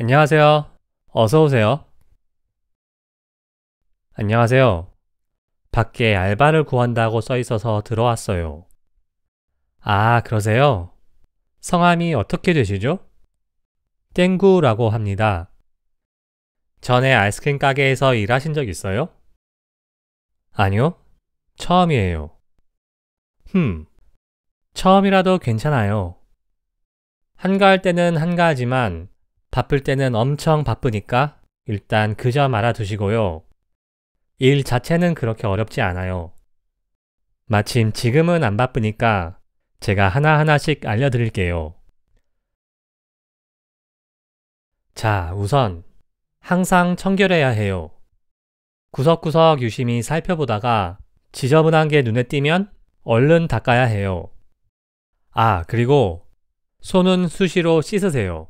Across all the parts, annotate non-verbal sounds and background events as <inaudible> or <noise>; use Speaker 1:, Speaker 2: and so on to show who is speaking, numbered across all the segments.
Speaker 1: 안녕하세요. 어서 오세요. 안녕하세요. 밖에 알바를 구한다고 써 있어서 들어왔어요. 아, 그러세요? 성함이 어떻게 되시죠? 땡구라고 합니다. 전에 아이스크림 가게에서 일하신 적 있어요? 아니요. 처음이에요. 흠. 처음이라도 괜찮아요. 한가할 때는 한가하지만 바쁠 때는 엄청 바쁘니까 일단 그 점 알아두시고요. 일 자체는 그렇게 어렵지 않아요. 마침 지금은 안 바쁘니까 제가 하나하나씩 알려드릴게요. 자, 우선 항상 청결해야 해요. 구석구석 유심히 살펴보다가 지저분한 게 눈에 띄면 얼른 닦아야 해요. 아, 그리고 손은 수시로 씻으세요.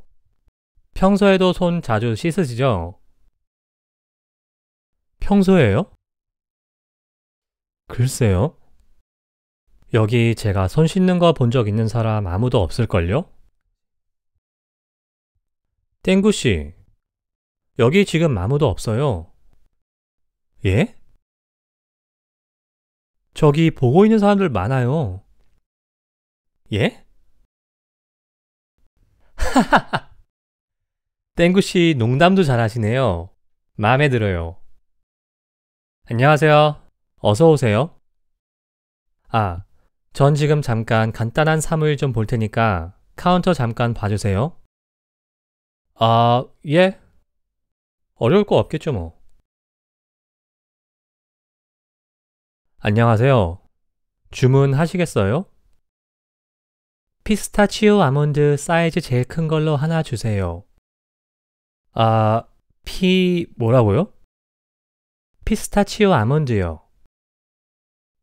Speaker 1: 평소에도 손 자주 씻으시죠? 평소에요? 글쎄요. 여기 제가 손 씻는 거 본 적 있는 사람 아무도 없을걸요? 땡구씨, 여기 지금 아무도 없어요. 예? 저기 보고 있는 사람들 많아요. 예? <laughs> 하하하! 땡구씨 농담도 잘 하시네요. 마음에 들어요. 안녕하세요. 어서오세요. 아, 전 지금 잠깐 간단한 사물좀 볼 테니까 카운터 잠깐 봐주세요. 아, 예. 어려울 거 없겠죠, 뭐. 안녕하세요. 주문하시겠어요? 피스타치오 아몬드 사이즈 제일 큰 걸로 하나 주세요. 아, 피 뭐라고요? 피스타치오 아몬드요.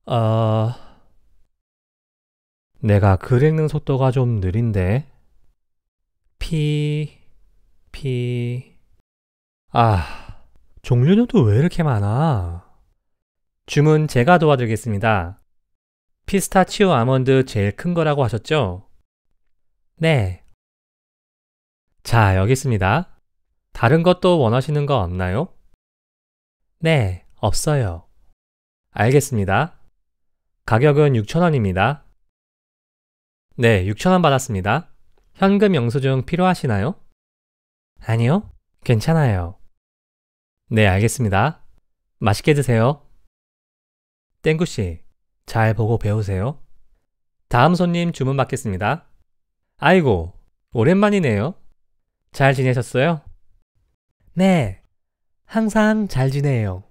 Speaker 1: 아, 내가 글 읽는 속도가 좀 느린데 피... 피... 아... 종류는 또 왜 이렇게 많아? 주문 제가 도와드리겠습니다. 피스타치오 아몬드 제일 큰 거라고 하셨죠? 네. 자, 여기 있습니다. 다른 것도 원하시는 거 없나요? 네, 없어요. 알겠습니다. 가격은 6,000원입니다. 네, 6,000원 받았습니다. 현금 영수증 필요하시나요? 아니요, 괜찮아요. 네, 알겠습니다. 맛있게 드세요. 땡구씨, 잘 보고 배우세요. 다음 손님 주문 받겠습니다. 아이고, 오랜만이네요. 잘 지내셨어요? 네. 항상 잘 지내요.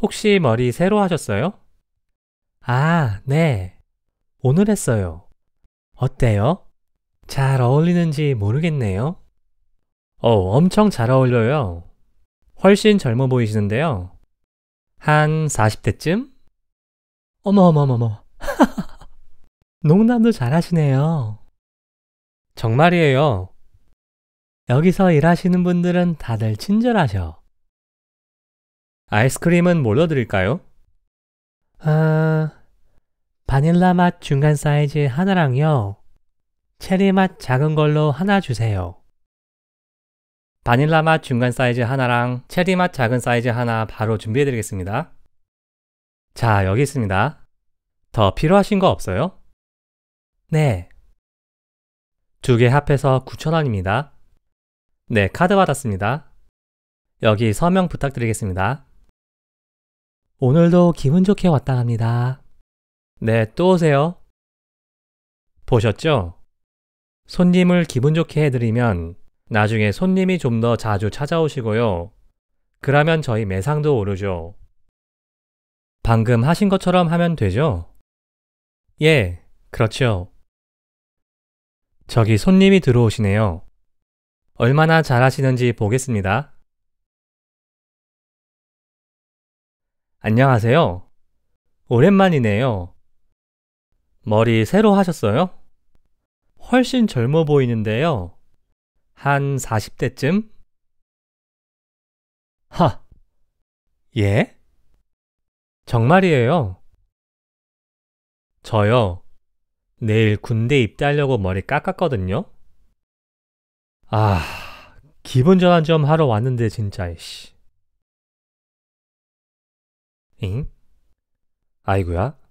Speaker 1: 혹시 머리 새로 하셨어요? 아, 네. 오늘 했어요. 어때요? 잘 어울리는지 모르겠네요. 어, 엄청 잘 어울려요. 훨씬 젊어 보이시는데요. 한 40대쯤? 어머어머머머. <laughs> 농담도 잘하시네요. 정말이에요. 여기서 일하시는 분들은 다들 친절하셔. 아이스크림은 뭘로 드릴까요? 아, 바닐라 맛 중간 사이즈 하나랑요. 체리 맛 작은 걸로 하나 주세요. 바닐라 맛 중간 사이즈 하나랑 체리 맛 작은 사이즈 하나 바로 준비해 드리겠습니다. 자, 여기 있습니다. 더 필요하신 거 없어요? 네. 두 개 합해서 9,000원입니다. 네, 카드 받았습니다. 여기 서명 부탁드리겠습니다. 오늘도 기분 좋게 왔다 갑니다. 네, 또 오세요. 보셨죠? 손님을 기분 좋게 해드리면 나중에 손님이 좀 더 자주 찾아오시고요. 그러면 저희 매상도 오르죠. 방금 하신 것처럼 하면 되죠? 예, 그렇죠. 저기 손님이 들어오시네요. 얼마나 잘하시는지 보겠습니다. 안녕하세요. 오랜만이네요. 머리 새로 하셨어요? 훨씬 젊어 보이는데요. 한 40대쯤? 하! 예? 정말이에요. 저요. 내일 군대 입대하려고 머리 깎았거든요. 아, 기분 전환 좀 하러 왔는데 진짜 씨. 잉? 아이구야.